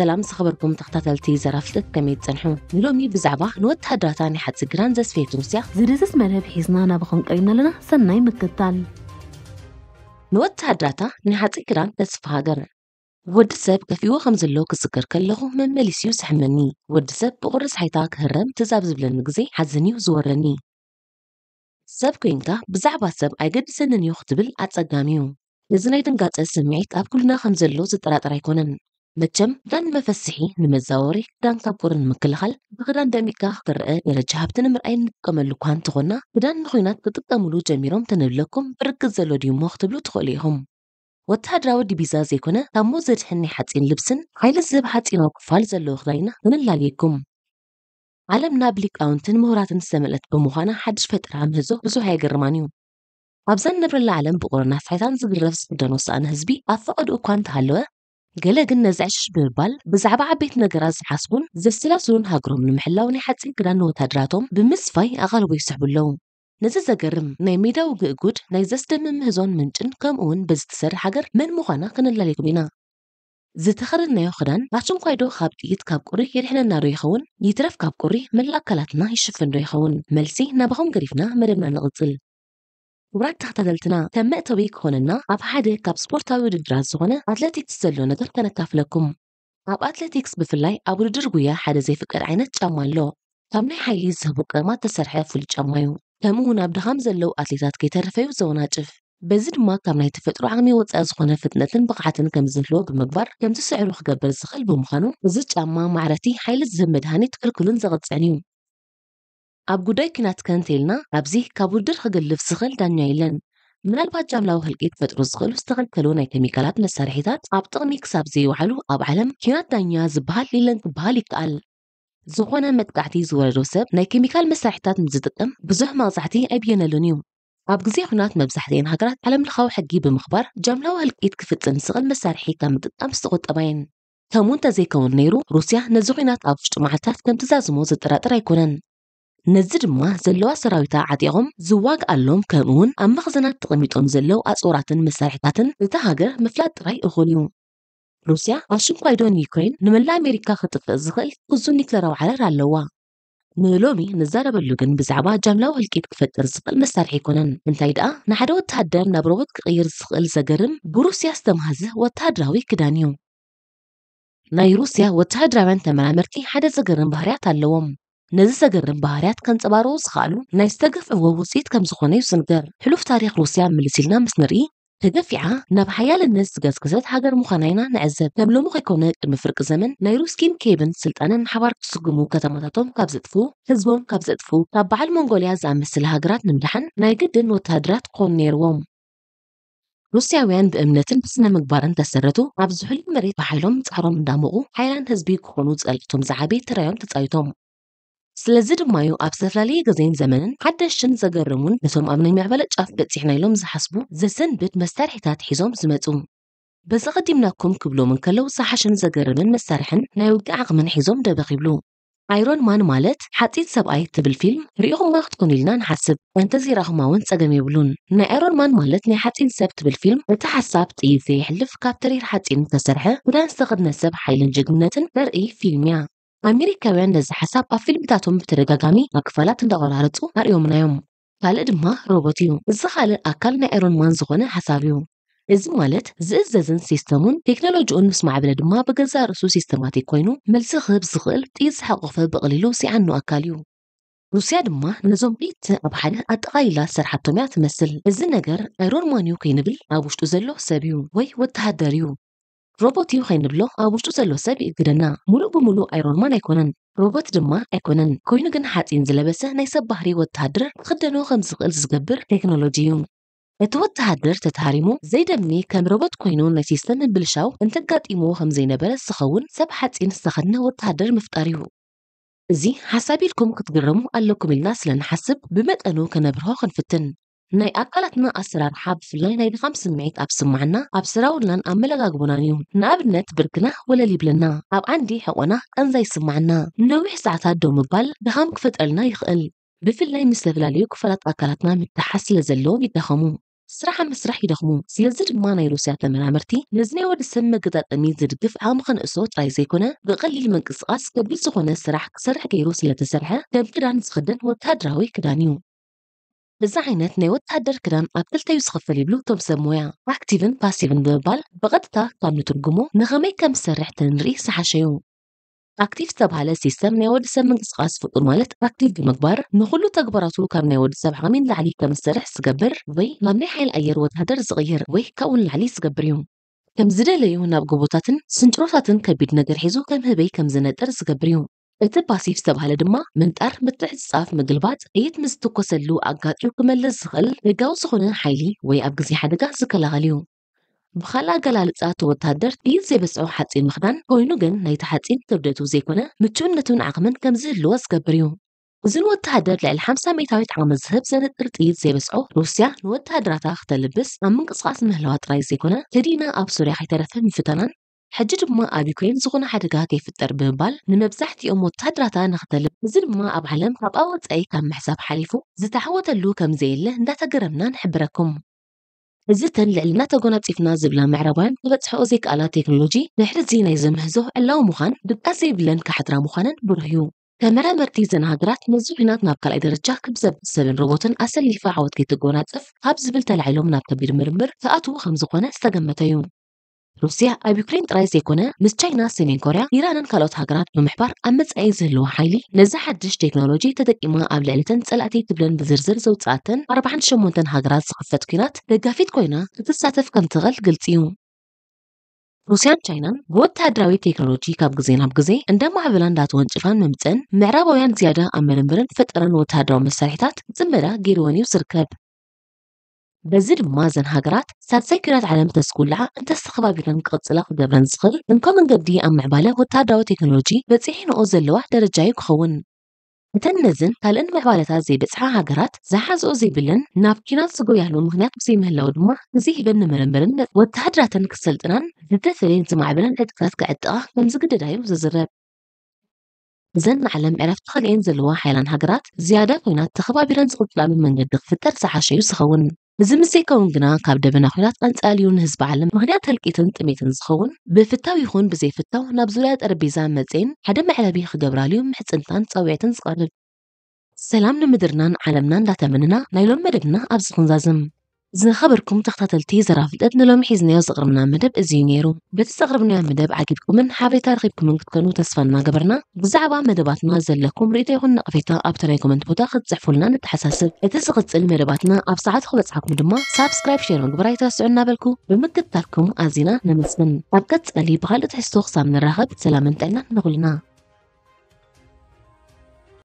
سلام سخبركم تختات التيزر افلت كميت سنحو نلومي بزعبا نوت هدراتاني حد سجران زس في تروسيا زرزس مرهب حيزنا نابخون قرينا لنا سنناي مكتال نوت هدراتا نحد سجران تس فاقر ود سب كفيو خمز اللوك الزكر كله من مليسيو سحمني ود سب بغرس حيطاك هرم تزاب زبلن مقزي حزني وزورني سب كوينكا بزعبا سب ايقد سنن يختبل اتساقاميو لزنايدن قاتس سمعيت اب كلنا خمز اللوز الترات رايكونن መቸም ዳን መፈስሒ ንመዛወሪ ክዳን ካብ ቁርን ምክልኻል ብክዳን ደሚካ ክርአ ደረጃ ሃብቲ ንምርኣይ ንጥቀመሉ እኳ እንተኾና ክዳን ንኹናት ክጥቀምሉ ጀሚሮም ተንብለኩም ብርክት ዘሎ ድዩ እሞ ክትብሉ ትኽእሉ ኢኹም ወተሃደራዊ ዲቢዛ ዘይኮነ ታሞ ዘድሕኒ ሓፂን ልብስን ሓይሊ ዝህብ ሓፂናዊ ክፋል ዘለዎ ክዳይና ክንላለየኩም ዓለምና ብሊቃውንትን ምሁራትን ዝተመልአት ብምዃና ሓድሽ ፈጠራ ምህዞ ብዙሕ የገርማን እዩ ኣብዛን ነብረላ ዓለም ብቁርና ፍሕታን ዝግረፍ ዝክደን ወሳእነ ህዝቢ ኣብ ፈቐዱ እኳ እንተሃለወ قلق النزع شبير بال بزعب عبيت نقراز عصون زي السلاسون هاقروم المحلو نحاتي قرانو تادراتهم بمسفاي أغلوي سحب اللوم نزز أقرم ناي ميدا وقعقود ناي زستم مهزون منجن كمون بزتسر حقر من مغانا قنلا ليقبينا زي تخر النايو خدان باشم قايدو خاب ييت كاب قري يرحنا نارو يخون يترف كاب قري من الأكلاتنا يشفن رو يخون ملسي نابغم قريفنا مرمنا نغزل برات تحت دلتنا تم اتوي كوننا اب حديقة بسبورتاوي ردراز زغنة اتلتيك تزلو ندر كنتاف لكم اب اتلتيكس بفلاي اب ردرقويا حدا زي فكر عينة جامان لو تم لي حيلي زهبوك ما تسرحي فل جامايو تمونا بدغام زلو اتلتات كي ترفيو زونا جف بزد ما كم لا يتفطروا عمي وتس ازخونه فتنتن بقعتن كم زلو بمقبر كم تسعروا خقبل زخل بمخانو زد ما معرتي حيل الزمد هاني تكركلن زغط سعنيون ኣብ ጉዳይ ኩናት ከእንተኢልና ኣብዚ ካብ ውድር ክገልፍ ዝኽእል ዳኛ የለን ምናልባት ጃምላዊ ህልቂት ክፈጥሩ ዝኽእሉ ዝተኸልከሉ ናይ ኬሚካላት መሳርሒታት ኣብ ጥቕሚ ክሳብ ዘይውዕሉ ኣብ ዓለም ኩናት ዳኛ ዝበሃል የለን ክበሃል ይከኣል ዝኾነ መጥቃዕቲ ዝወረዶ ሰብ ናይ ኬሚካል መሳርሒታት ምዝጥቀም ብዙሕ መቕዛሕቲ ኣይብየነሉን እዩ ኣብ ግዜ ኩናት መብዛሕትአን ሃገራት ዓለምለኻዊ ሕጊ ብምኽባር ጃምላዊ ህልቂት ክፍፅም ዝኽእል መሳርሒ ካብ ምጥቃም ዝተቆጠባ የን ከምኡ እንተዘይከውን ነይሩ ሩስያ ነዚ ኩናት ኣብ ውሽጡ መዓልታት ከምትዛዝሞ ዝጠራጥር ኣይኮነን ነዚ ድማ ዘለዋ ሰራዊታ ዓጢቖም ዝዋግ ኣሎም ከምኡ እውን ኣብ መኽዘናት ተቐሚጦም ዘለው ኣጾራትን መሳርሕታትን እታ ሃገር ምፍላጥ ጥራይ እኹል እዩ ሩስያ ኣብ ሽንኳይዶን ዩክሬን ንመላእ ኣሜሪካ ክጥፍእ ዝኽእል ክዙ ኒክለራዊ ዓረር ኣለዋ ንሎሚ ንዛረበሉ ግን ብዛዕባ ጃምላዊ ህልቂት ክፈጥር ዝኽእል መሳርሒ ይኮነን እንታይ ደኣ ንሓደ ወተሃደር ናብ ሮቦት ክቕይር ዝኽእል ዘገርም ብሩስያ ዝተምሃዘ ወተሃደራዊ ክዳን እዩ ናይ ሩስያ ወተሃደራውያን ተመራመርቲ ሓደ ዘገርም ባህርያት ኣለዎም نزي سجرن بهاريات كان تباروز خالو ناي سجف او وسيت كم زخونه يسنجر حلوف تاريخ روسيا من اللي سيلنا مسنري تدفعا نب حيال الناس جزكزات هاجر مخانينا نعزب نب لومو خيكونات المفرق زمن نيروس كيم كيبن سلطانا نحبار سجمو كتمتاتهم كابزتفو هزبون كابزتفو تابع المونغوليا زامس الهاجرات نملحن ناي جدن وتهدرات قون نيروم روسيا ويان بأمنتن بسنا مقبارن تسرتو عبزحل المريض بحيلهم تعرون من دامقو حيلان هزبي كونو تزالتهم زعابي تريون تتأيتهم سلزد مايو يو أبسفلالي جزين زمن حد الشن زجرمون نسوم أبني معبلة شاف بتسحنا يلوم زحسبو زسن بت مسترحتات حزوم زمتهم بس قدمناكم كبلو من كلو صحشن زجرمن مسترحن نايوقع عقمن حزوم دبقي بلو ኣይሮን ማን ማለት ሓፂት ሰብኣይ እትብል ፊልም ሪኢኹምዎ ክትኮኑ ኢልና ንሓስብ እንተዚራኹማ እውን ፀገም የብሉን ናይ ኣይሮን ማን ማለት ናይ ሓፂን ሰብ ትብል ፊልም እቲ ሓሳብ ጥይት ዘይሕልፍ ካብ حلف ሓፂን ዝተሰርሐ ክዳን ዝተኸድነ ሰብ ሓይልን ጀግንነትን ተርኢ ፊልም እያ ኣሜሪካውያን ነዚ ሓሳብ ኣብ ፊልምታቶም ብተደጋጋሚ ኣብ ክፋላት እንዳቆራርፁ ኣርእዮምና እዮም ካልእ ድማ ሮቦት እዩ እዚ ካልእ ኣካል ናይ ኤሮንማን ዝኾነ ሓሳብ እዩ እዚ ማለት ዝእዘዝን ሲስተሙን ቴክኖሎጂኡን ምስ ማዕበለ ድማ ብገዛ ርእሱ ሲስተማቲክ ኮይኑ መልሲ ክህብ ዝኽእል ጥኢት ዝሓቆፈ ብቐሊሉ ሲዓኑ ኣካል እዩ ሩስያ ድማ ነዞም ኢት ኣብ ሓደ ኣጠቓሊላ ዝሰርሓቶም እያ ትመስል እዚ ነገር ኣይሮንማን እዩ ከይንብል ኣብ ውሽጡ ዘሎ ሰብ እዩ ወይ ወተሃደር እዩ ሮቦት ይኸይን ንብሎ ኣብ ውሽጡ ዘሎ ሰብ ይእግደና ሙሉእ ብሙሉእ ኣይሮንማን ኣይኮነን ሮቦት ድማ ኣይኮነን ኮይኑ ግን ሓፂን ዝለበሰ ናይ ሰብ ባህሪ ወተሃድር ክክደኖ ከም ዝኽእል ዝገብር ቴክኖሎጂ እዩ እቲ ወተሃድር ተታሪሙ ዘይደሚ ከም ሮቦት ኮይኑ ናይ ሲስተም ምብልሻው እንተጋጢምዎ ከም ዘይነበረ ዝኸውን ሰብ ሓፂን ዝተኸድነ ወተሃደር ምፍጣር እዩ እዚ ሓሳብ ኢልኩም ክትግረሙ ኣለኩም ኢልና ስለንሓስብ ብመጠኑ ከነብርሆ ክንፍትን ناي أكلتنا أسرع حب في اللي نايد خمس مئة أبسم معنا أبسرع ولن أملا غاقبونانيون نابنت برقنا ولا ليبلنا أب عندي حقنا أنزاي سمعنا نويح ساعتها دوم بل بهم كفت ألنا يخل بفل لاي مستغل عليو كفلت أكلتنا متحس لزلو بيتخمو صراحة مسرح يدخمو سيزر ما نايلو سياتا من عمرتي نزني ود السمة قدر أمين زر دفع عمخن أسوت راي زيكونا بقليل من قصقاس قبل سخونا السرح كسرح كيرو سياتا سرحة تبقران سخدن وتهدراوي كدانيو بزعينات نيوت تهدر كران أبتلتا يسخف في البلو توم سموية أكتيفن باسيفن دوبال بغدتا كام نترجمو نغمي كم سرح تنري سحشيو أكتيف تبع على سيستم نيو دسم من قصقاص في أرمالت أكتيف بمكبر نخلو تكبراتو كام نيو دسم عامين لعلي كم سرح سقبر وي لمنحي الأير وتهدر صغير وي كون لعلي سقبريو كم زرالي هنا بقبوتاتن سنجروتاتن كبيد نقر حيزو كم هبي كم زنادر سقبريو እቲ ፓሲቭ ዝተባህለ ድማ ምንጣር ምትዕፅጻፍ ምግልባጥ ኣየት ምስ ትኮሰሉ ኣጋጢኡ ክመለስ ዝኽእል ህጋዊ ዝኾነ ሓይሊ ወይ ኣብ ግዜ ሓደጋ ዝከላኸል እዩ ብካልእ ኣገላልፃ እቲ ወታደር ጥይት ዘይበፅዖ ሓፂን ምክዳን ኮይኑ ግን ናይቲ ሓፂን ክብደቱ ዘይኮነ ምቹእነቱን ዓቕምን ከም ዝህልዎ ዝገብር እዩ እዚ ንወተሃደር ልዕሊ 50 ሜታዊት ዓቕሚ ዝህብ ዘነጥር ጥይት ዘይበፅዖ ሩስያ ንወተሃደራታ ክተልብስ ኣብ ምንቅስቓስ ምህለዋ ጥራይ ዘይኮነ ተዲና ኣብ ሱርያ ከይተረፈ ምፍተናን حجي دب ما أبي كوين زغونا حد قاكي في الدرب بال نمبزحتي أمو تدرا تانا خطلب زل ما أب علم خب أوت أي كم محساب حليفو زتحوة اللو كم زيلة دا تقرمنا نحبركم زيتا لعلنا تقونا بتفنا زبلا معربان تبت حوزيك على تكنولوجي نحر زينا يزمهزوه اللو مخان دب أسيب لن كحترا مخانا برهيو كاميرا مرتي زنادرات مزو هنات نابقى لدرجة كبزب سبن روبوتن أسل لفاعوت كي تقونا تف هاب زبل تلعيلوم بير مرمر فأتو خمزو قونا استقمتا يوم ሩስያ ኣብ ዩክሬን ጥራይ ዘይኮነ ምስ ቻይና ሰሜን ኮርያ ኢራንን ካልኦት ሃገራት ብምሕባር ኣብ መጻኢ ዝህልዎ ሓይሊ ነዚ ሓድሽ ቴክኖሎጂ ተጠቂማ ኣብ ልዕልተን ጸላእቲ ትብለን ብዝርዝር ዘውፅኣተን 48 ሃገራት ዝኽፈት ኩናት ደጋፊት ኮይና ክትሳተፍ ከም ትኽእል ግልፂ እዩ ሩስያን ቻይናን ብወተሃደራዊ ቴክኖሎጂ ካብ ግዜ ናብ ግዜ እንዳማዕበላ እንዳተወንጭፋን ምምፅን ምዕራባውያን ዝያዳ ኣብ ምርምርን ፈጠረን ወተሃደራዊ መሳርሒታት ዝፅመዳ ገይርዎን እዩ ዝርከብ بزر مازن هاجرات سات سكرات عالم تسكولها انت استخبا بيرن قصلا خبرن سخل انكم نقدي ام معباله وتادو تكنولوجي بصحين اوزل لوحده درجه يخون متنزن قال ان معباله تاع زي بصحا هاجرات زحز اوزي بلن نافكينا سغو يهلو مغنات بزي مهلو دما زي بن مرمرن وتادرات انكسلطنان دتسلين زي معبلن تكسات قعدا آه، من زقد دايم ززرب زن علم عرفت خلين زلوا حيلان هاجرات زياده كونات تخبا بيرن سقطلا من منجد فتر سحاشي يسخون مزمسی کنگنا قبل دنبال خلیات قنتالیون هزب علم مهندت هلکیت انتمیت انسخون به فتایی خون به زی فتای نبزولات اربیزان متین حدم علبه خجبرالیوم حد انتان تصویت انسقال سلام نمدرنان علمنان دعتمننا نیلون مدرنا ابز خنزازم ዝንኸበርኩም ተኸታተልቲ ዘራ ፍልጠት ንሎም ሒዝናዮ ዘቕርብና መደብ እዚዩ ነይሩ በቲ ዘቕርብናዮ መደብ ዓጊብኩምን ሓበሬታ ረኺብኩምን ክትኮኑ ተስፋ እናገበርና ብዛዕባ መደባትና ዘለኩም ርእቶ ይኹን ነቕፌታ ኣብ ተናይ ኮመንት ቦታ ክትፅሕፉልና ንተሓሳስብ እቲ ዝቕፅል መደባትና ኣብ ሰዓት ክበፅሓኩም ድማ ሳብስክራይብ ሸር ምግባር ኣይተወስዑ እናበልኩ ብምክትታልኩም ኣዚና ነመስግን ኣብ ቀፃሊ ብካልእ ትሕዝቶ ክሳብ ንራኸብ ሰላምን ጥዕና ንኹልና